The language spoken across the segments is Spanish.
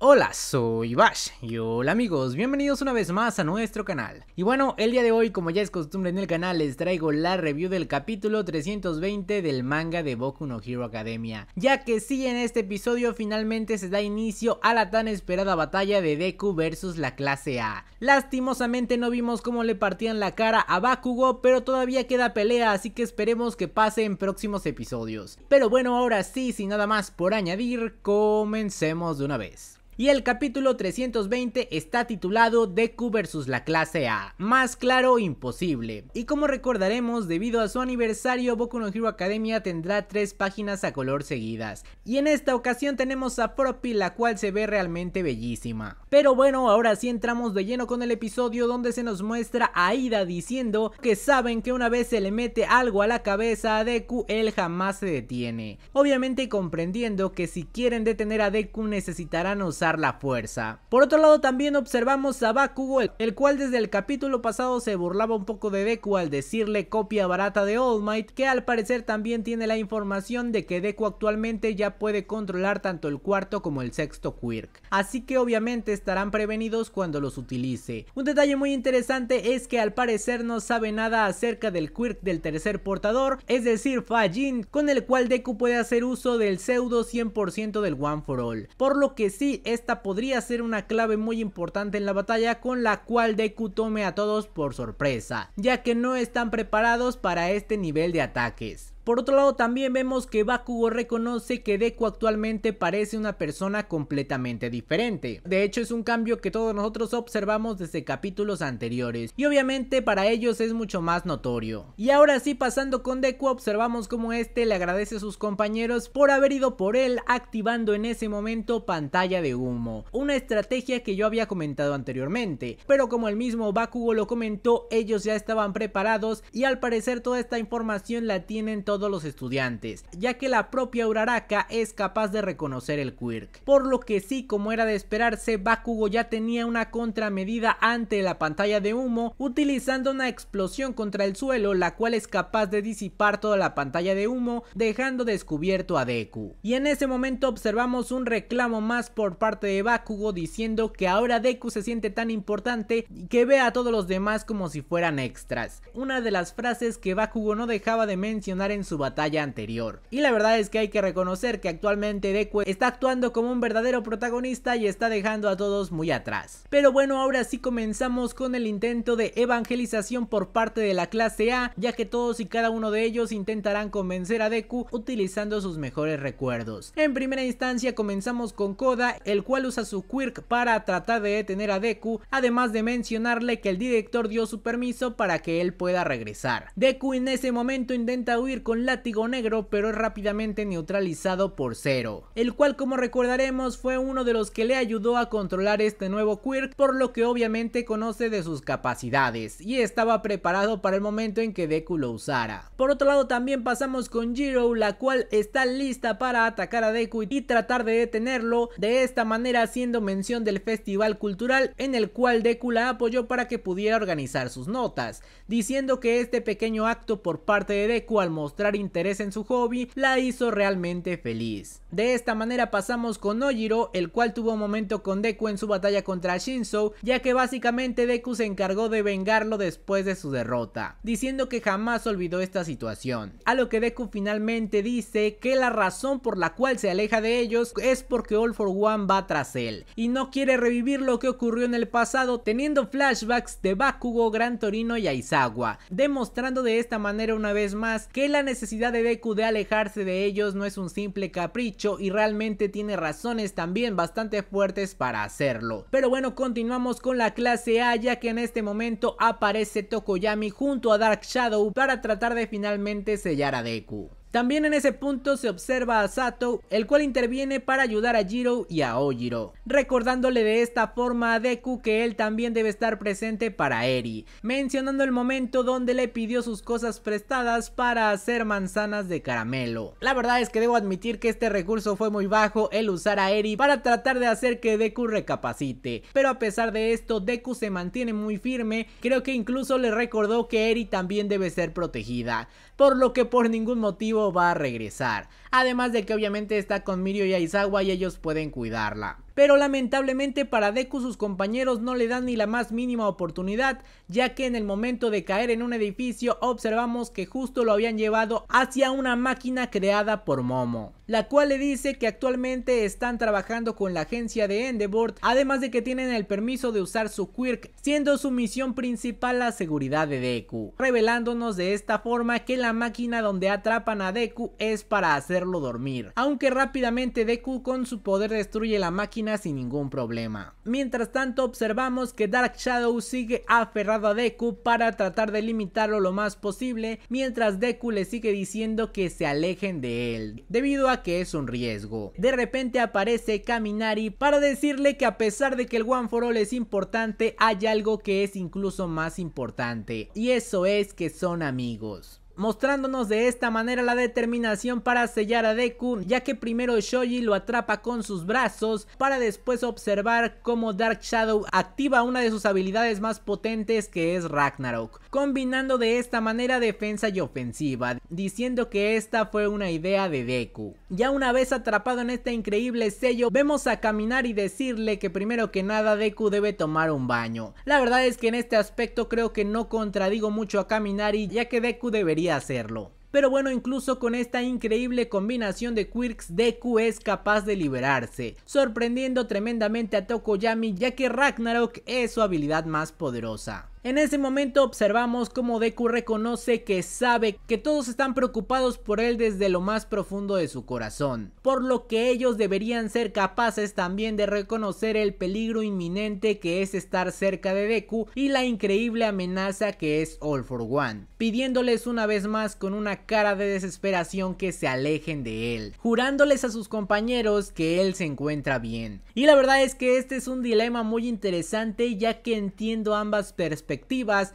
Hola, soy Bash y hola amigos, bienvenidos una vez más a nuestro canal. Y bueno, el día de hoy, como ya es costumbre en el canal, les traigo la review del capítulo 320 del manga de Boku no Hero Academia, ya que sí, en este episodio finalmente se da inicio a la tan esperada batalla de Deku versus la clase A. Lastimosamente no vimos cómo le partían la cara a Bakugo, pero todavía queda pelea, así que esperemos que pase en próximos episodios. Pero bueno, ahora sí, sin nada más por añadir, comencemos de una vez y el capítulo 320 está titulado Deku versus la clase A, más claro imposible. Y como recordaremos, debido a su aniversario, Boku no Hero Academia tendrá tres páginas a color seguidas. Y en esta ocasión tenemos a Propi, la cual se ve realmente bellísima. Pero bueno, ahora sí entramos de lleno con el episodio donde se nos muestra a Ida diciendo que saben que una vez se le mete algo a la cabeza a Deku, él jamás se detiene. Obviamente comprendiendo que si quieren detener a Deku necesitarán usar la fuerza. Por otro lado también observamos a Bakugo, el cual desde el capítulo pasado se burlaba un poco de Deku al decirle copia barata de All Might, que al parecer también tiene la información de que Deku actualmente ya puede controlar tanto el cuarto como el sexto Quirk, así que obviamente estarán prevenidos cuando los utilice. Un detalle muy interesante es que al parecer no sabe nada acerca del Quirk del tercer portador, es decir Fajin, con el cual Deku puede hacer uso del pseudo 100% del One for All, por lo que sí es esta podría ser una clave muy importante en la batalla con la cual Deku tome a todos por sorpresa, ya que no están preparados para este nivel de ataques. Por otro lado, también vemos que Bakugo reconoce que Deku actualmente parece una persona completamente diferente. De hecho, es un cambio que todos nosotros observamos desde capítulos anteriores, y obviamente para ellos es mucho más notorio. Y ahora sí, pasando con Deku, observamos como este le agradece a sus compañeros por haber ido por él, activando en ese momento pantalla de humo, una estrategia que yo había comentado anteriormente, pero como el mismo Bakugo lo comentó, ellos ya estaban preparados y al parecer toda esta información la tienen todos los estudiantes, ya que la propia Uraraka es capaz de reconocer el quirk. Por lo que sí, como era de esperarse, Bakugo ya tenía una contramedida ante la pantalla de humo, utilizando una explosión contra el suelo, la cual es capaz de disipar toda la pantalla de humo, dejando descubierto a Deku. Y en ese momento observamos un reclamo más por parte de Bakugo diciendo que ahora Deku se siente tan importante que ve a todos los demás como si fueran extras. Una de las frases que Bakugo no dejaba de mencionar en su batalla anterior. Y la verdad es que hay que reconocer que actualmente Deku está actuando como un verdadero protagonista y está dejando a todos muy atrás. Pero bueno, ahora sí comenzamos con el intento de evangelización por parte de la clase A, ya que todos y cada uno de ellos intentarán convencer a Deku utilizando sus mejores recuerdos. En primera instancia comenzamos con Koda, el cual usa su quirk para tratar de detener a Deku, además de mencionarle que el director dio su permiso para que él pueda regresar. Deku en ese momento intenta huir con látigo negro pero es rápidamente neutralizado por Zero, el cual como recordaremos fue uno de los que le ayudó a controlar este nuevo quirk por lo que obviamente conoce de sus capacidades y estaba preparado para el momento en que Deku lo usara. Por otro lado también pasamos con Jiro la cual está lista para atacar a Deku y tratar de detenerlo de esta manera haciendo mención del festival cultural en el cual Deku la apoyó para que pudiera organizar sus notas, diciendo que este pequeño acto por parte de Deku al mostrar interés en su hobby la hizo realmente feliz. De esta manera pasamos con Ojiro el cual tuvo un momento con Deku en su batalla contra Shinzo, ya que básicamente Deku se encargó de vengarlo después de su derrota, diciendo que jamás olvidó esta situación. A lo que Deku finalmente dice que la razón por la cual se aleja de ellos es porque All for One va tras él, y no quiere revivir lo que ocurrió en el pasado teniendo flashbacks de Bakugo, Gran Torino y Aizawa, demostrando de esta manera una vez más que la necesidad de Deku de alejarse de ellos no es un simple capricho y realmente tiene razones también bastante fuertes para hacerlo. Pero bueno, continuamos con la clase A ya que en este momento aparece Tokoyami junto a Dark Shadow para tratar de finalmente sellar a Deku. También en ese punto se observa a Sato, el cual interviene para ayudar a Jiro y a Ojiro, recordándole de esta forma a Deku que él también debe estar presente para Eri, mencionando el momento donde le pidió sus cosas prestadas para hacer manzanas de caramelo. La verdad es que debo admitir que este recurso fue muy bajo el usar a Eri para tratar de hacer que Deku recapacite, pero a pesar de esto Deku se mantiene muy firme, creo que incluso le recordó que Eri también debe ser protegida, por lo que por ningún motivo va a regresar. Además de que obviamente está con Mirio y Aizawa y ellos pueden cuidarla pero lamentablemente para Deku sus compañeros no le dan ni la más mínima oportunidad, ya que en el momento de caer en un edificio observamos que justo lo habían llevado hacia una máquina creada por Momo, la cual le dice que actualmente están trabajando con la agencia de Endeavor, además de que tienen el permiso de usar su Quirk, siendo su misión principal la seguridad de Deku, revelándonos de esta forma que la máquina donde atrapan a Deku es para hacerlo dormir, aunque rápidamente Deku con su poder destruye la máquina sin ningún problema. Mientras tanto observamos que Dark Shadow sigue aferrado a Deku para tratar de limitarlo lo más posible mientras Deku le sigue diciendo que se alejen de él debido a que es un riesgo. De repente aparece Kaminari para decirle que a pesar de que el One for All es importante hay algo que es incluso más importante y eso es que son amigos mostrándonos de esta manera la determinación para sellar a Deku, ya que primero Shoji lo atrapa con sus brazos para después observar cómo Dark Shadow activa una de sus habilidades más potentes que es Ragnarok, combinando de esta manera defensa y ofensiva, diciendo que esta fue una idea de Deku. Ya una vez atrapado en este increíble sello, vemos a caminar y decirle que primero que nada Deku debe tomar un baño. La verdad es que en este aspecto creo que no contradigo mucho a Kaminari, ya que Deku debería hacerlo. Pero bueno, incluso con esta increíble combinación de quirks, Deku es capaz de liberarse, sorprendiendo tremendamente a Tokoyami ya que Ragnarok es su habilidad más poderosa. En ese momento observamos cómo Deku reconoce que sabe que todos están preocupados por él desde lo más profundo de su corazón, por lo que ellos deberían ser capaces también de reconocer el peligro inminente que es estar cerca de Deku y la increíble amenaza que es All for One, pidiéndoles una vez más con una cara de desesperación que se alejen de él, jurándoles a sus compañeros que él se encuentra bien. Y la verdad es que este es un dilema muy interesante ya que entiendo ambas perspectivas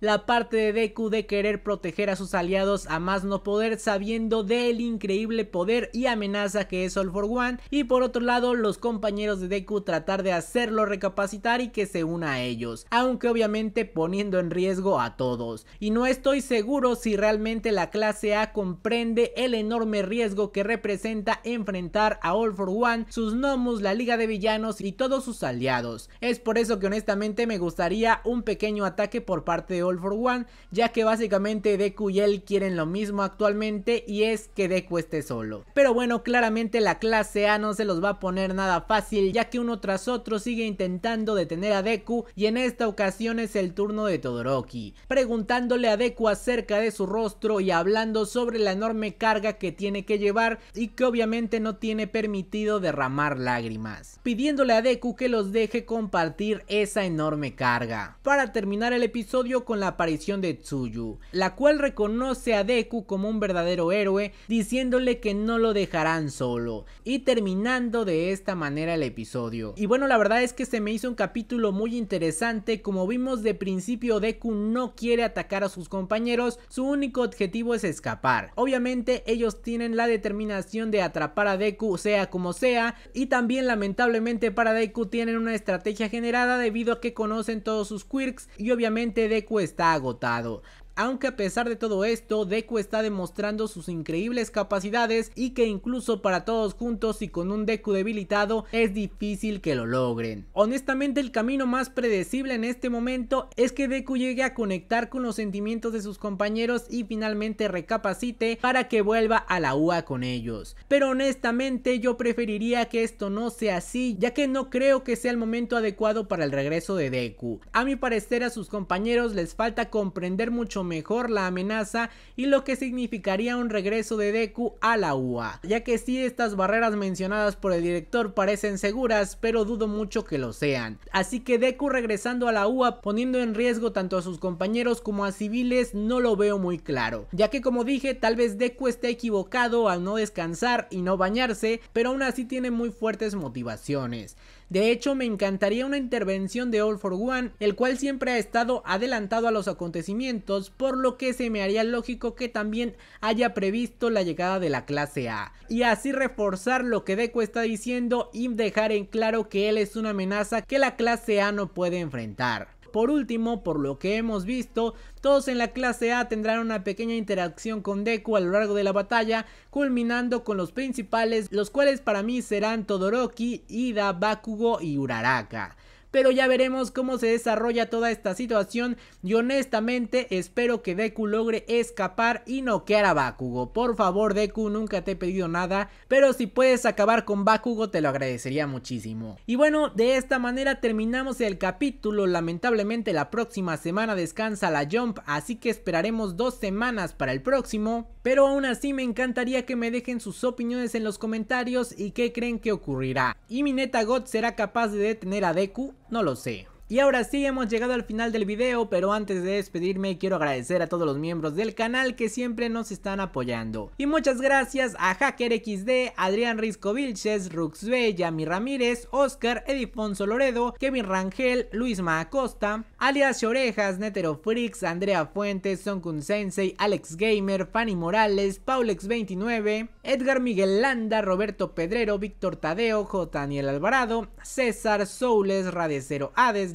la parte de Deku de querer proteger a sus aliados a más no poder sabiendo del increíble poder y amenaza que es All for One y por otro lado los compañeros de Deku tratar de hacerlo recapacitar y que se una a ellos, aunque obviamente poniendo en riesgo a todos. Y no estoy seguro si realmente la clase A comprende el enorme riesgo que representa enfrentar a All for One, sus gnomus, la Liga de Villanos y todos sus aliados. Es por eso que honestamente me gustaría un pequeño ataque por parte de All for One, ya que básicamente Deku y él quieren lo mismo actualmente y es que Deku esté solo. Pero bueno, claramente la clase A no se los va a poner nada fácil, ya que uno tras otro sigue intentando detener a Deku y en esta ocasión es el turno de Todoroki, preguntándole a Deku acerca de su rostro y hablando sobre la enorme carga que tiene que llevar y que obviamente no tiene permitido derramar lágrimas, pidiéndole a Deku que los deje compartir esa enorme carga. Para terminar el episodio con la aparición de Tsuyu, la cual reconoce a Deku como un verdadero héroe, diciéndole que no lo dejarán solo, y terminando de esta manera el episodio. Y bueno, la verdad es que se me hizo un capítulo muy interesante, como vimos de principio Deku no quiere atacar a sus compañeros, su único objetivo es escapar. Obviamente ellos tienen la determinación de atrapar a Deku sea como sea, y también lamentablemente para Deku tienen una estrategia generada debido a que conocen todos sus quirks y obviamente ...Gente Deku está agotado aunque a pesar de todo esto, Deku está demostrando sus increíbles capacidades y que incluso para todos juntos y con un Deku debilitado es difícil que lo logren. Honestamente el camino más predecible en este momento es que Deku llegue a conectar con los sentimientos de sus compañeros y finalmente recapacite para que vuelva a la UA con ellos. Pero honestamente yo preferiría que esto no sea así ya que no creo que sea el momento adecuado para el regreso de Deku. A mi parecer a sus compañeros les falta comprender mucho mejor la amenaza y lo que significaría un regreso de Deku a la UA, ya que si estas barreras mencionadas por el director parecen seguras, pero dudo mucho que lo sean. Así que Deku regresando a la UA poniendo en riesgo tanto a sus compañeros como a civiles no lo veo muy claro, ya que como dije tal vez Deku esté equivocado al no descansar y no bañarse, pero aún así tiene muy fuertes motivaciones. De hecho, me encantaría una intervención de All for One, el cual siempre ha estado adelantado a los acontecimientos, por lo que se me haría lógico que también haya previsto la llegada de la clase A. Y así reforzar lo que Deku está diciendo y dejar en claro que él es una amenaza que la clase A no puede enfrentar. Por último, por lo que hemos visto, todos en la clase A tendrán una pequeña interacción con Deku a lo largo de la batalla, culminando con los principales, los cuales para mí serán Todoroki, Ida, Bakugo y Uraraka pero ya veremos cómo se desarrolla toda esta situación y honestamente espero que Deku logre escapar y noquear a Bakugo. Por favor Deku, nunca te he pedido nada, pero si puedes acabar con Bakugo te lo agradecería muchísimo. Y bueno, de esta manera terminamos el capítulo, lamentablemente la próxima semana descansa la Jump, así que esperaremos dos semanas para el próximo, pero aún así me encantaría que me dejen sus opiniones en los comentarios y qué creen que ocurrirá. ¿Y mi neta God será capaz de detener a Deku? No lo sé. Y ahora sí hemos llegado al final del video, pero antes de despedirme quiero agradecer a todos los miembros del canal que siempre nos están apoyando. Y muchas gracias a HackerXD, Adrián Risco Vilches, Ruxbe, Yami Ramírez, Oscar, Edifonso Loredo, Kevin Rangel, Luis Macosta... alias Orejas, Netero Freaks, Andrea Fuentes, Sonkun Sensei, Alex Gamer, Fanny Morales, Paulex29, Edgar Miguel Landa, Roberto Pedrero, Víctor Tadeo, J. Daniel Alvarado, César Soules, Radecero Hades,